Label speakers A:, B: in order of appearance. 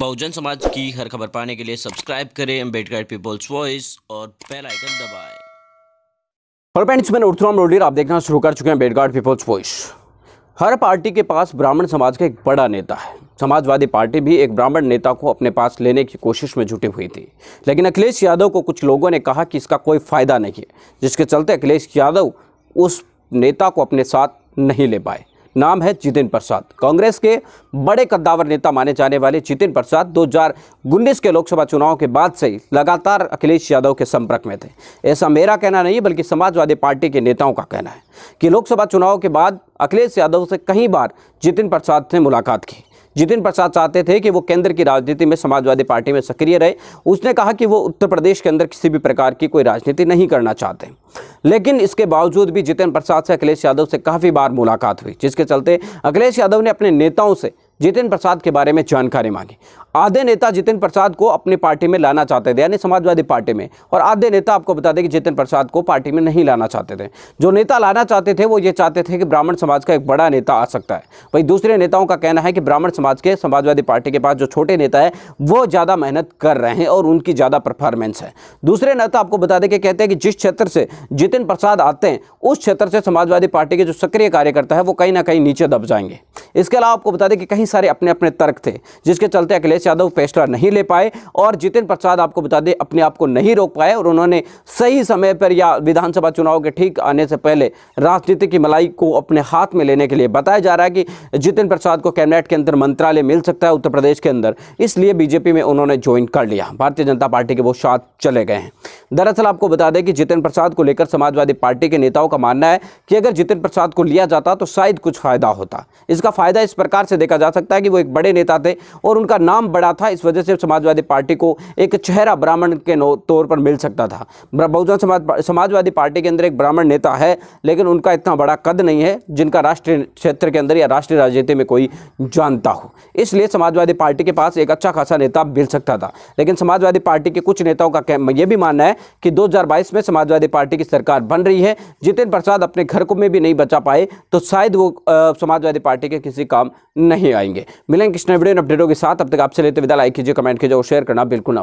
A: बहुजन समाज की हर खबर पाने के लिए सब्सक्राइब करें अम्बेडकर पीपल्स वॉइस और बेल आइकन दबाएं। और फ्रेंड्स मैंने उर्थराम रोडीर आप देखना शुरू कर चुके हैं अम्बेडकर पीपल्स वॉइस हर पार्टी के पास ब्राह्मण समाज का एक बड़ा नेता है समाजवादी पार्टी भी एक ब्राह्मण नेता को अपने पास लेने की कोशिश में जुटी हुई थी लेकिन अखिलेश यादव को कुछ लोगों ने कहा कि इसका कोई फ़ायदा नहीं है जिसके चलते अखिलेश यादव उस नेता को अपने साथ नहीं ले पाए नाम है जितिन प्रसाद कांग्रेस के बड़े कद्दावर नेता माने जाने वाले जितिन प्रसाद दो के लोकसभा चुनाव के बाद से लगातार अखिलेश यादव के संपर्क में थे ऐसा मेरा कहना नहीं बल्कि समाजवादी पार्टी के नेताओं का कहना है कि लोकसभा चुनाव के बाद अखिलेश यादव से कई बार जितिन प्रसाद ने मुलाकात की जितिन प्रसाद चाहते थे कि वो केंद्र की राजनीति में समाजवादी पार्टी में सक्रिय रहे उसने कहा कि वो उत्तर प्रदेश के अंदर किसी भी प्रकार की कोई राजनीति नहीं करना चाहते लेकिन इसके बावजूद भी जितिन प्रसाद से अखिलेश यादव से काफ़ी बार मुलाकात हुई जिसके चलते अखिलेश यादव ने अपने नेताओं से जितिन प्रसाद के बारे में जानकारी मांगी आधे नेता जितिन प्रसाद को अपनी पार्टी में लाना चाहते थे यानी समाजवादी पार्टी में और आधे नेता आपको बता दें कि जितिन प्रसाद को पार्टी में नहीं लाना चाहते थे जो नेता लाना चाहते थे वो ये चाहते थे कि ब्राह्मण समाज का एक बड़ा नेता आ सकता है वही दूसरे नेताओं का कहना है कि ब्राह्मण समाज के समाजवादी पार्टी के पास जो छोटे नेता है वो ज़्यादा मेहनत कर रहे हैं और उनकी ज़्यादा परफॉर्मेंस है दूसरे नेता आपको बता दें कि कहते हैं कि जिस क्षेत्र से जितिन प्रसाद आते हैं उस क्षेत्र से समाजवादी पार्टी के जो सक्रिय कार्यकर्ता है वो कहीं ना कहीं नीचे दब जाएंगे इसके अलावा आपको बता दें कि कहीं सारे अपने अपने तर्क थे जिसके चलते अखिलेश यादव फैसला नहीं ले पाए और जितिन प्रसाद आपको बता दें अपने आप को नहीं रोक पाए और उन्होंने सही समय पर या विधानसभा चुनाव के ठीक आने से पहले राजनीति की मलाई को अपने हाथ में लेने के लिए बताया जा रहा है कि जितिन प्रसाद को कैबिनेट के अंदर मंत्रालय मिल सकता है उत्तर प्रदेश के अंदर इसलिए बीजेपी में उन्होंने ज्वाइन कर लिया भारतीय जनता पार्टी के वो साथ चले गए हैं दरअसल आपको बता दें कि जितिन प्रसाद को लेकर समाजवादी पार्टी के नेताओं का मानना है कि अगर जितिन प्रसाद को लिया जाता तो शायद कुछ फायदा होता इसका फायदा इस प्रकार से देखा जा सकता सकता है कि वो एक बड़े नेता थे और उनका नाम बड़ा था इस वजह से समाजवादी पार्टी को एक चेहरा ब्राह्मण के तौर पर मिल सकता था बहुजन समाज समाजवादी पार्टी के अंदर एक ब्राह्मण नेता है लेकिन उनका इतना बड़ा कद नहीं है जिनका राष्ट्रीय क्षेत्र के अंदर या राष्ट्रीय राजनीति में कोई जानता हो इसलिए समाजवादी पार्टी के पास एक अच्छा खासा नेता मिल सकता था लेकिन समाजवादी पार्टी के कुछ नेताओं का यह भी मानना है कि दो में समाजवादी पार्टी की सरकार बन रही है जितेंद्र प्रसाद अपने घर को में भी नहीं बचा पाए तो शायद वो समाजवादी पार्टी के किसी काम नहीं आएंगे करेंगे मिलेंगे किस नए वीडियो अपडेटों के साथ अब तक आपसे लेते विदा लाइक कीजिए कमेंट कीजिए और शेयर करना बिल्कुल ना